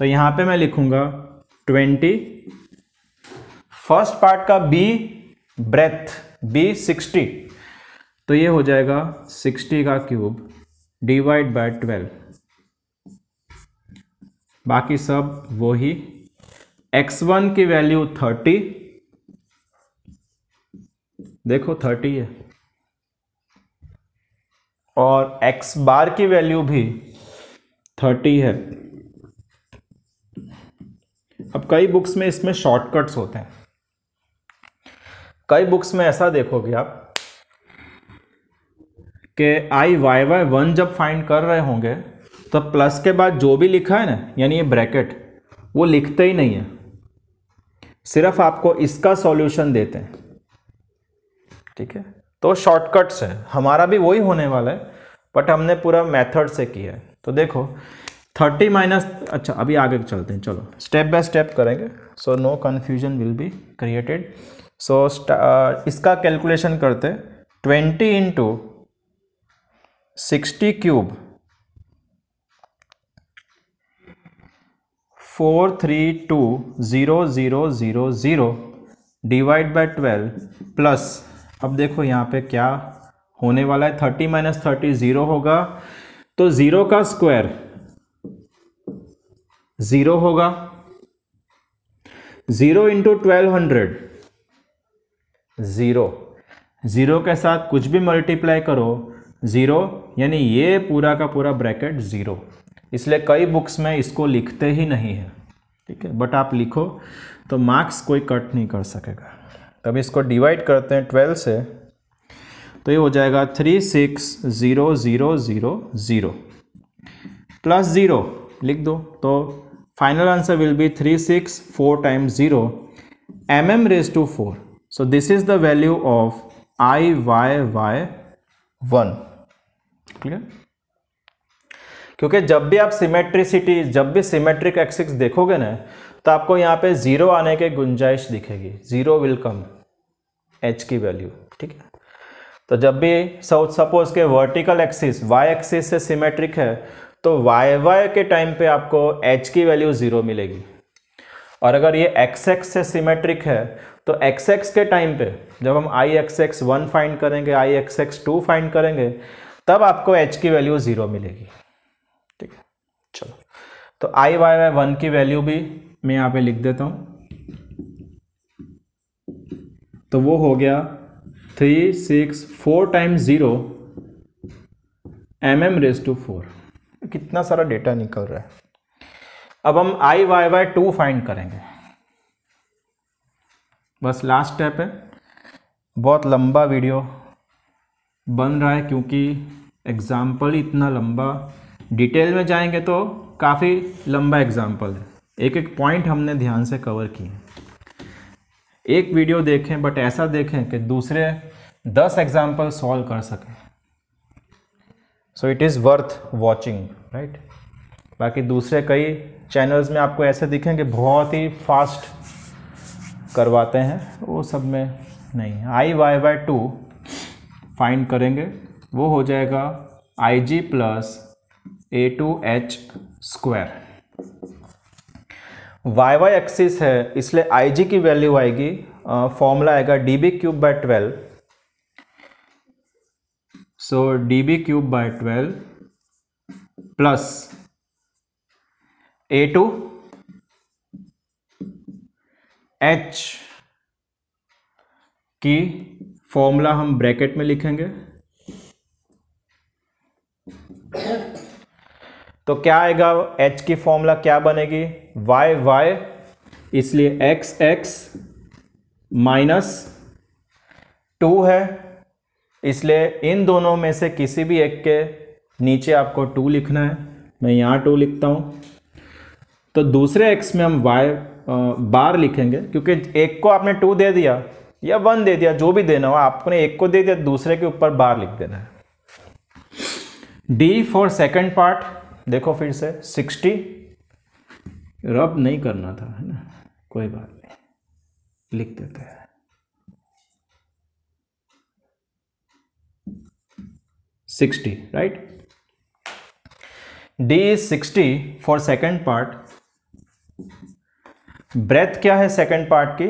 तो यहां पे मैं लिखूंगा ट्वेंटी फर्स्ट पार्ट का बी ब्रेथ बी सिक्सटी तो ये हो जाएगा सिक्सटी का क्यूब डिवाइड बाय ट्वेल्व बाकी सब वो ही एक्स वन की वैल्यू थर्टी देखो थर्टी है और एक्स बार की वैल्यू भी थर्टी है अब कई बुक्स में इसमें शॉर्टकट्स होते हैं कई बुक्स में ऐसा देखोगे आप कि आई वाई वाई वन जब फाइंड कर रहे होंगे तो प्लस के बाद जो भी लिखा है ना यानी ये ब्रैकेट वो लिखते ही नहीं है सिर्फ आपको इसका सॉल्यूशन देते हैं ठीक है तो शॉर्टकट्स है हमारा भी वही होने वाला है बट हमने पूरा मेथड से किया है तो देखो थर्टी माइनस अच्छा अभी आगे चलते हैं चलो स्टेप बाय स्टेप करेंगे so no confusion will be created so इसका कैलकुलेशन करते हैं twenty into sixty cube four three two zero zero zero zero divide by twelve plus अब देखो यहाँ पे क्या होने वाला है थर्टी माइनस थर्टी ज़ीरो होगा तो ज़ीरो का स्क्वायर जीरो होगा zero into twelve hundred zero zero के साथ कुछ भी मल्टीप्लाई करो जीरो यानी ये पूरा का पूरा ब्रैकेट जीरो इसलिए कई बुक्स में इसको लिखते ही नहीं है ठीक है बट आप लिखो तो मार्क्स कोई कट नहीं कर सकेगा तब इसको डिवाइड करते हैं ट्वेल्व से तो ये हो जाएगा three six zero zero zero zero plus zero लिख दो तो Final answer will be 364 times 0 mm raised to 4. So this is the value of IYY1. Clear क्योंकि जब भी आप सिमेट्रिसिटी जब भी सिमेट्रिक एक्सिक्स देखोगे ना तो आपको यहाँ पे ज़ीरो आने के गुंजाइश दिखेगी ज़ीरो विल कम एच की वैल्यू ठीक है तो जब भी सपोज के वर्टिकल एक्सिस वाई एक्सिस से सिमेट्रिक है तो वाई वाई के टाइम पे आपको एच की वैल्यू ज़ीरो मिलेगी और अगर ये एक्स एक्स से सिमेट्रिक है तो एक्स एक्स के टाइम पे जब हम I x x one find करेंगे I x x two find करेंगे तब आपको एच की वैल्यू ज़ीरो मिलेगी ठीक है चलो तो आई वाई वाई वन की वैल्यू भी मैं यहाँ पे लिख देता हूँ तो वो हो गया three six four times zero M M raise to four कितना सारा डेटा निकल रहा है अब हम I Y Y two find करेंगे बस लास्ट स्टेप है बहुत लंबा वीडियो बन रहा है क्योंकि एग्ज़ाम्पल इतना लंबा डिटेल में जाएंगे तो काफ़ी लंबा एग्ज़ाम्पल है एक एक पॉइंट हमने ध्यान से कवर किए एक वीडियो देखें बट ऐसा देखें कि दूसरे दस एग्ज़ाम्पल सॉल्व कर सकें so it is worth watching right बाकी दूसरे कई चैनल्स में आपको ऐसे दिखेंगे बहुत ही फास्ट करवाते हैं वो सब में नहीं I Y Y two find करेंगे वो हो जाएगा I G plus A two H square Y Y axis है इसलिए आई जी की वैल्यू आएगी फॉर्मूला आएगा D B cube by twelve B cube by twelve plus A two H की फॉर्मूला हम ब्रैकेट में लिखेंगे तो क्या आएगा एच की फॉर्मूला क्या बनेगी वाई वाई इसलिए एक्स एक्स माइनस टू है इसलिए इन दोनों में से किसी भी एक के नीचे आपको टू लिखना है मैं यहाँ टू लिखता हूँ तो दूसरे एक्स में हम वाई बार लिखेंगे क्योंकि एक को आपने टू दे दिया या वन दे दिया जो भी देना हो आपने एक को दे दिया दूसरे के ऊपर बार लिख देना है डी फॉर सेकेंड पार्ट देखो फिर से सिक्सटी रब नहीं करना था है ना कोई बात नहीं लिख देते हैं sixty right D is 60 for second part breadth क्या है सेकेंड पार्ट की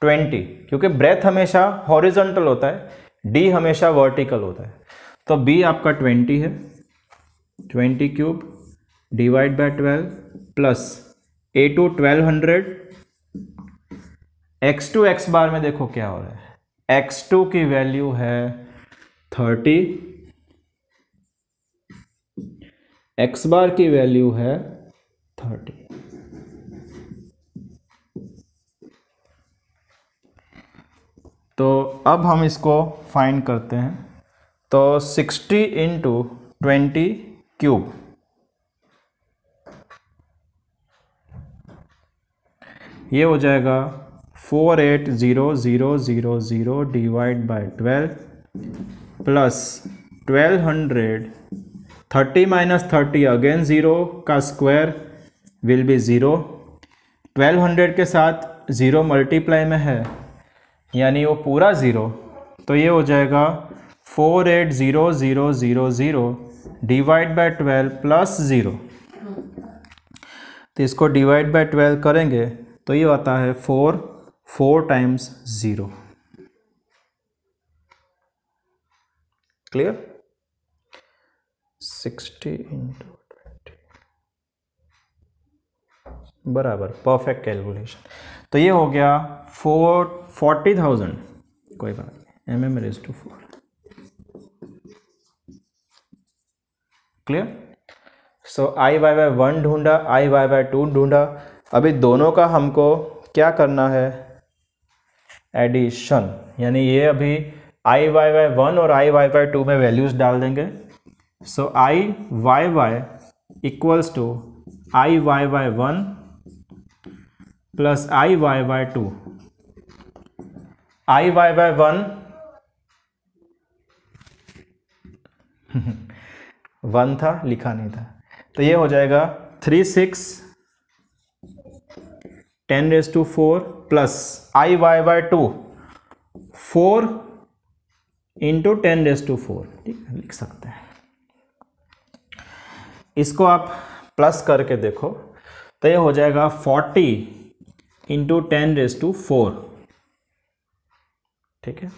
ट्वेंटी क्योंकि ब्रेथ हमेशा हॉरिजॉन्टल होता है डी हमेशा वर्टिकल होता है तो बी आपका ट्वेंटी है twenty cube divide by twelve plus A two twelve hundred X two X bar में देखो क्या हो रहा है एक्स टू की वैल्यू है थर्टी एक्स बार की वैल्यू है थर्टी तो अब हम इसको फाइंड करते हैं तो सिक्सटी इंटू ट्वेंटी क्यूब ये हो जाएगा four eight zero zero zero zero divide by twelve plus twelve hundred thirty minus thirty again zero का square will be zero twelve hundred के साथ ज़ीरो मल्टीप्लाई में है यानी वो पूरा ज़ीरो तो ये हो जाएगा four eight zero zero zero zero divide by twelve plus zero तो इसको डिवाइड बाय ट्वेल्व करेंगे तो ये आता है four four times zero clear sixty into twenty बराबर परफेक्ट कैलकुलेशन तो ये हो गया फोर फोर्टी थाउजेंड कोई बात नहीं M M raise to four clear so I Y Y one ढूंढा आई वाई वाई टू ढूंढा अभी दोनों का हमको क्या करना है एडिशन यानी ये अभी आई वाई वाई वन और आई वाई वाई टू में वैल्यूज़ डाल देंगे so I Y Y equals to I Y Y one plus I Y Y two I Y y one one (laughs) था लिखा नहीं था तो ये हो जाएगा three six ten raise to four plus I Y Y two four into ten raise to four ठीक है लिख सकते हैं इसको आप प्लस करके देखो तो ये हो जाएगा forty into ten raise to four ठीक है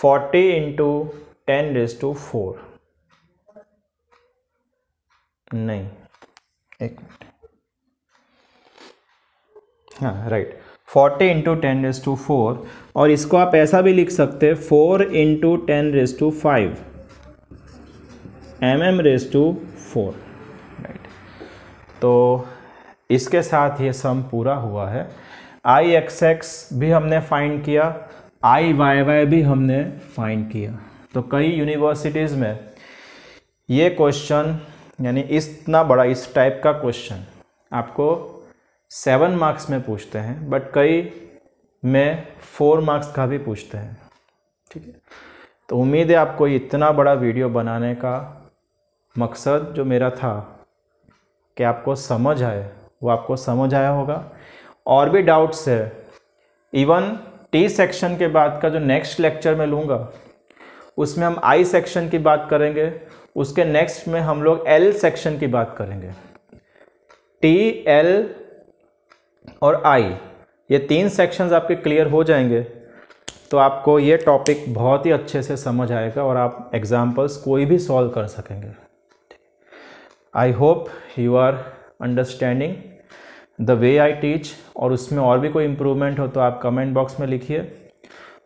forty into ten raise to four नहीं एक मिनट हाँ right forty into ten raise to four और इसको आप ऐसा भी लिख सकते हैं four into ten raise to five M M raise to four right तो इसके साथ ये सम पूरा हुआ है आई एक्स एक्स भी हमने फाइंड किया आई वाई वाई भी हमने फाइंड किया तो कई यूनिवर्सिटीज़ में ये क्वेश्चन यानी इतना बड़ा इस टाइप का क्वेश्चन आपको सेवन मार्क्स में पूछते हैं बट कई में फोर मार्क्स का भी पूछते हैं ठीक है तो उम्मीद है आपको इतना बड़ा वीडियो बनाने का मकसद जो मेरा था कि आपको समझ आए वो आपको समझ आया होगा और भी डाउट्स है इवन टी सेक्शन के बाद का जो नेक्स्ट लेक्चर मैं लूँगा उसमें हम आई सेक्शन की बात करेंगे उसके नेक्स्ट में हम लोग एल सेक्शन की बात करेंगे टी एल और आई ये तीन सेक्शंस आपके क्लियर हो जाएंगे तो आपको ये टॉपिक बहुत ही अच्छे से समझ आएगा और आप एग्ज़ाम्पल्स कोई भी सॉल्व कर सकेंगे I hope you are understanding the way I teach और उसमें और भी कोई इम्प्रूवमेंट हो तो आप कमेंट बॉक्स में लिखिए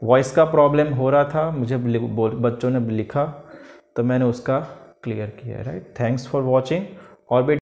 वॉइस का प्रॉब्लम हो रहा था मुझे बच्चों ने लिखा तो मैंने उसका क्लियर किया राइट थैंक्स फॉर वॉचिंग और भी